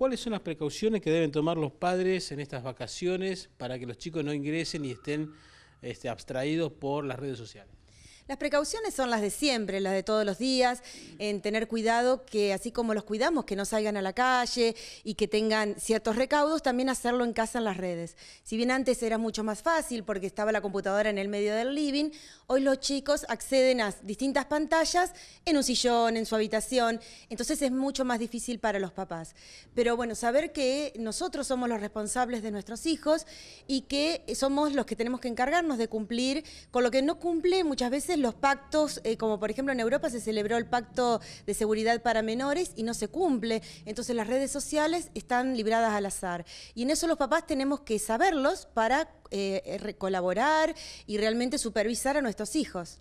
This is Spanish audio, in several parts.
¿Cuáles son las precauciones que deben tomar los padres en estas vacaciones para que los chicos no ingresen y estén este, abstraídos por las redes sociales? Las precauciones son las de siempre, las de todos los días, en tener cuidado que así como los cuidamos, que no salgan a la calle y que tengan ciertos recaudos, también hacerlo en casa en las redes. Si bien antes era mucho más fácil porque estaba la computadora en el medio del living, hoy los chicos acceden a distintas pantallas en un sillón, en su habitación, entonces es mucho más difícil para los papás. Pero bueno, saber que nosotros somos los responsables de nuestros hijos y que somos los que tenemos que encargarnos de cumplir con lo que no cumple muchas veces los pactos, eh, como por ejemplo en Europa se celebró el pacto de seguridad para menores y no se cumple. Entonces las redes sociales están libradas al azar. Y en eso los papás tenemos que saberlos para eh, colaborar y realmente supervisar a nuestros hijos.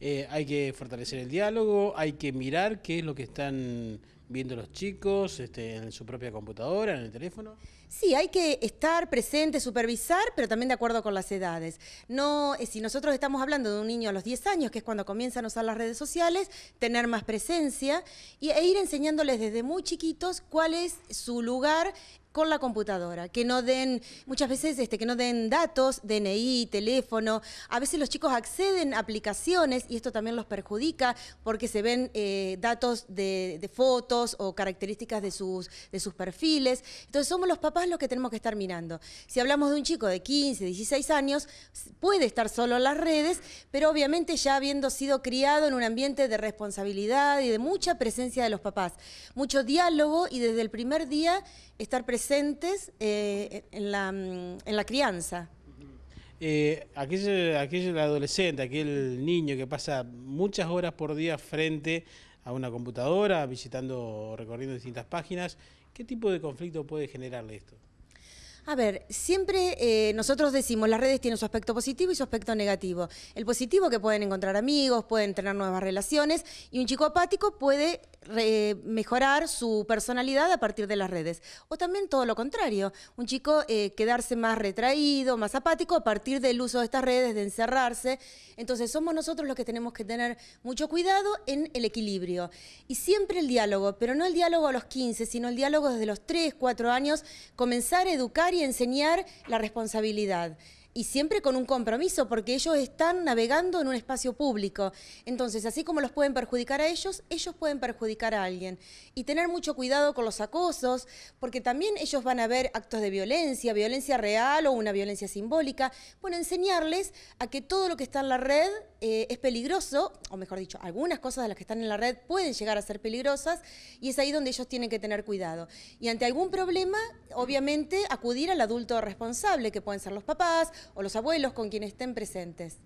Eh, hay que fortalecer el diálogo, hay que mirar qué es lo que están viendo los chicos este, en su propia computadora, en el teléfono? Sí, hay que estar presente, supervisar, pero también de acuerdo con las edades. No, eh, si nosotros estamos hablando de un niño a los 10 años, que es cuando comienzan a usar las redes sociales, tener más presencia y, e ir enseñándoles desde muy chiquitos cuál es su lugar con la computadora, que no den, muchas veces este, que no den datos, DNI, teléfono. A veces los chicos acceden a aplicaciones y esto también los perjudica porque se ven eh, datos de, fotos o características de sus, de sus perfiles. Entonces somos los papás los que tenemos que estar mirando. Si hablamos de un chico de 15, 16 años, puede estar solo en las redes, pero obviamente ya habiendo sido criado en un ambiente de responsabilidad y de mucha presencia de los papás, mucho diálogo y desde el primer día estar presente presentes eh, mm, en, la, crianza. Eh, aquel, adolescente, aquel niño que pasa muchas horas por día frente a una computadora, visitando, recorriendo distintas páginas, ¿qué tipo de conflicto puede generarle esto? A ver, siempre eh, nosotros decimos, las redes tienen su aspecto positivo y su aspecto negativo. El positivo que pueden encontrar amigos, pueden tener nuevas relaciones, y un chico apático puede mejorar su personalidad a partir de las redes. O también todo lo contrario, un chico eh, quedarse más retraído, más apático a partir del uso de estas redes, de encerrarse. Entonces somos nosotros los que tenemos que tener mucho cuidado en el equilibrio. Y siempre el diálogo, pero no el diálogo a los 15, sino el diálogo desde los 3, 4 años, comenzar a educar y enseñar la responsabilidad y siempre con un compromiso, porque ellos están navegando en un espacio público. Entonces, así como los pueden perjudicar a ellos, ellos pueden perjudicar a alguien. Y tener mucho cuidado con los acosos, porque también ellos van a ver actos de violencia, violencia real o una violencia simbólica. Bueno, enseñarles a que todo lo que está en la red eh, es peligroso, o mejor dicho, algunas cosas de las que están en la red pueden llegar a ser peligrosas, y es ahí donde ellos tienen que tener cuidado. Y ante algún problema, obviamente, acudir al adulto responsable, que pueden ser los papás, o los abuelos con quienes estén presentes.